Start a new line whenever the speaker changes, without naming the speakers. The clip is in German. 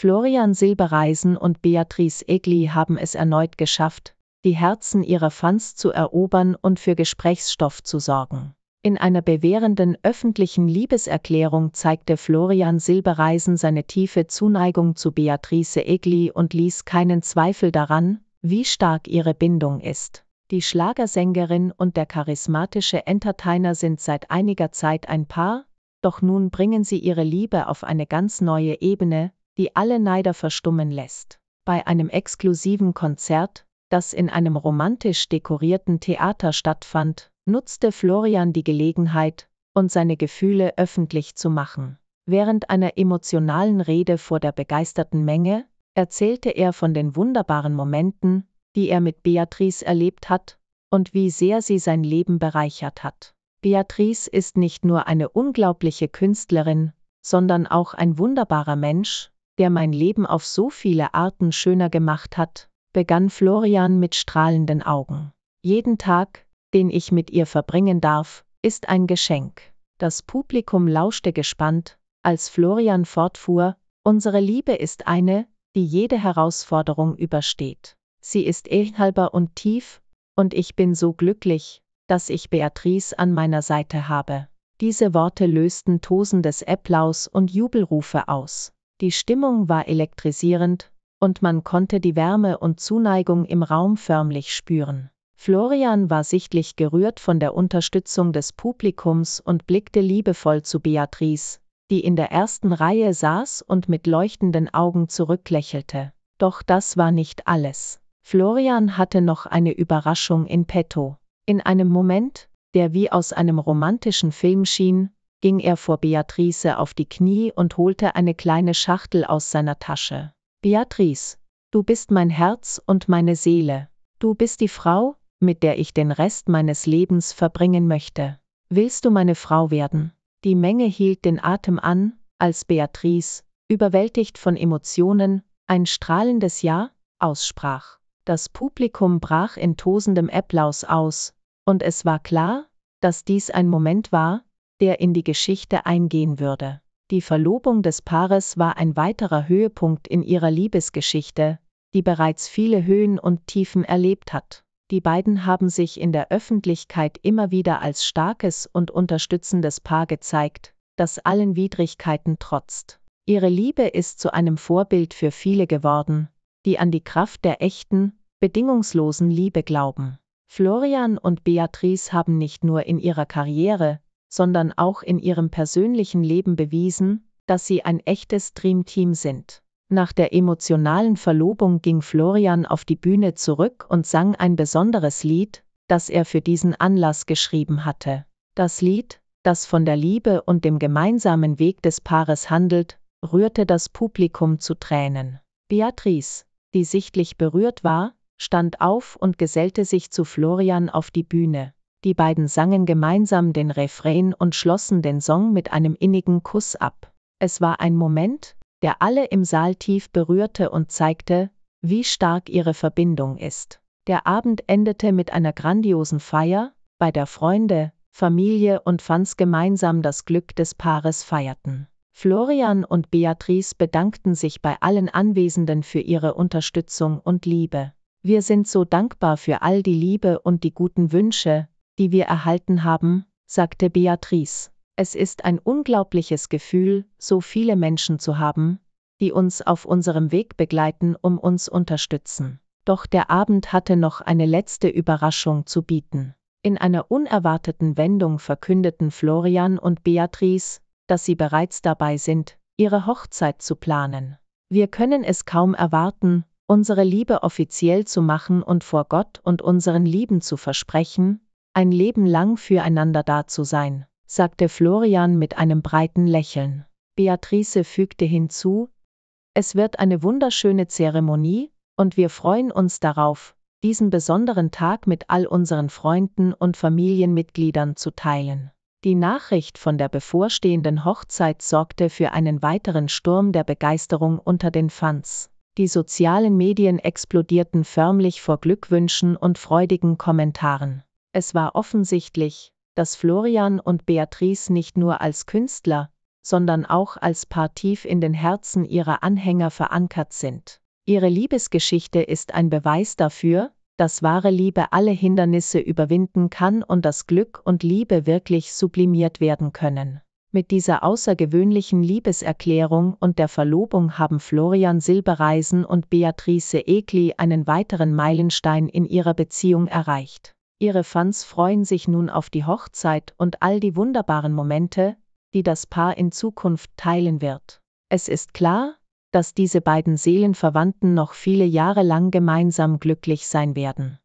Florian Silbereisen und Beatrice Egli haben es erneut geschafft, die Herzen ihrer Fans zu erobern und für Gesprächsstoff zu sorgen. In einer bewährenden öffentlichen Liebeserklärung zeigte Florian Silbereisen seine tiefe Zuneigung zu Beatrice Egli und ließ keinen Zweifel daran, wie stark ihre Bindung ist. Die Schlagersängerin und der charismatische Entertainer sind seit einiger Zeit ein Paar, doch nun bringen sie ihre Liebe auf eine ganz neue Ebene, die alle Neider verstummen lässt. Bei einem exklusiven Konzert, das in einem romantisch dekorierten Theater stattfand, nutzte Florian die Gelegenheit, und seine Gefühle öffentlich zu machen. Während einer emotionalen Rede vor der begeisterten Menge erzählte er von den wunderbaren Momenten, die er mit Beatrice erlebt hat und wie sehr sie sein Leben bereichert hat. Beatrice ist nicht nur eine unglaubliche Künstlerin, sondern auch ein wunderbarer Mensch, der mein Leben auf so viele Arten schöner gemacht hat, begann Florian mit strahlenden Augen. Jeden Tag, den ich mit ihr verbringen darf, ist ein Geschenk. Das Publikum lauschte gespannt, als Florian fortfuhr, unsere Liebe ist eine, die jede Herausforderung übersteht. Sie ist ehrhalber und tief, und ich bin so glücklich, dass ich Beatrice an meiner Seite habe. Diese Worte lösten tosendes Applaus und Jubelrufe aus. Die Stimmung war elektrisierend, und man konnte die Wärme und Zuneigung im Raum förmlich spüren. Florian war sichtlich gerührt von der Unterstützung des Publikums und blickte liebevoll zu Beatrice, die in der ersten Reihe saß und mit leuchtenden Augen zurücklächelte. Doch das war nicht alles. Florian hatte noch eine Überraschung in petto. In einem Moment, der wie aus einem romantischen Film schien, ging er vor Beatrice auf die Knie und holte eine kleine Schachtel aus seiner Tasche. Beatrice, du bist mein Herz und meine Seele. Du bist die Frau, mit der ich den Rest meines Lebens verbringen möchte. Willst du meine Frau werden? Die Menge hielt den Atem an, als Beatrice, überwältigt von Emotionen, ein strahlendes Ja aussprach. Das Publikum brach in tosendem Applaus aus, und es war klar, dass dies ein Moment war, der in die Geschichte eingehen würde. Die Verlobung des Paares war ein weiterer Höhepunkt in ihrer Liebesgeschichte, die bereits viele Höhen und Tiefen erlebt hat. Die beiden haben sich in der Öffentlichkeit immer wieder als starkes und unterstützendes Paar gezeigt, das allen Widrigkeiten trotzt. Ihre Liebe ist zu einem Vorbild für viele geworden, die an die Kraft der echten, bedingungslosen Liebe glauben. Florian und Beatrice haben nicht nur in ihrer Karriere, sondern auch in ihrem persönlichen Leben bewiesen, dass sie ein echtes Dreamteam sind. Nach der emotionalen Verlobung ging Florian auf die Bühne zurück und sang ein besonderes Lied, das er für diesen Anlass geschrieben hatte. Das Lied, das von der Liebe und dem gemeinsamen Weg des Paares handelt, rührte das Publikum zu Tränen. Beatrice, die sichtlich berührt war, stand auf und gesellte sich zu Florian auf die Bühne. Die beiden sangen gemeinsam den Refrain und schlossen den Song mit einem innigen Kuss ab. Es war ein Moment, der alle im Saal tief berührte und zeigte, wie stark ihre Verbindung ist. Der Abend endete mit einer grandiosen Feier, bei der Freunde, Familie und Fans gemeinsam das Glück des Paares feierten. Florian und Beatrice bedankten sich bei allen Anwesenden für ihre Unterstützung und Liebe. Wir sind so dankbar für all die Liebe und die guten Wünsche, die wir erhalten haben, sagte Beatrice. Es ist ein unglaubliches Gefühl, so viele Menschen zu haben, die uns auf unserem Weg begleiten, um uns unterstützen. Doch der Abend hatte noch eine letzte Überraschung zu bieten. In einer unerwarteten Wendung verkündeten Florian und Beatrice, dass sie bereits dabei sind, ihre Hochzeit zu planen. Wir können es kaum erwarten, unsere Liebe offiziell zu machen und vor Gott und unseren Lieben zu versprechen, ein Leben lang füreinander da zu sein, sagte Florian mit einem breiten Lächeln. Beatrice fügte hinzu, es wird eine wunderschöne Zeremonie, und wir freuen uns darauf, diesen besonderen Tag mit all unseren Freunden und Familienmitgliedern zu teilen. Die Nachricht von der bevorstehenden Hochzeit sorgte für einen weiteren Sturm der Begeisterung unter den Fans. Die sozialen Medien explodierten förmlich vor Glückwünschen und freudigen Kommentaren. Es war offensichtlich, dass Florian und Beatrice nicht nur als Künstler, sondern auch als Paar tief in den Herzen ihrer Anhänger verankert sind. Ihre Liebesgeschichte ist ein Beweis dafür, dass wahre Liebe alle Hindernisse überwinden kann und dass Glück und Liebe wirklich sublimiert werden können. Mit dieser außergewöhnlichen Liebeserklärung und der Verlobung haben Florian Silbereisen und Beatrice Egli einen weiteren Meilenstein in ihrer Beziehung erreicht. Ihre Fans freuen sich nun auf die Hochzeit und all die wunderbaren Momente, die das Paar in Zukunft teilen wird. Es ist klar, dass diese beiden Seelenverwandten noch viele Jahre lang gemeinsam glücklich sein werden.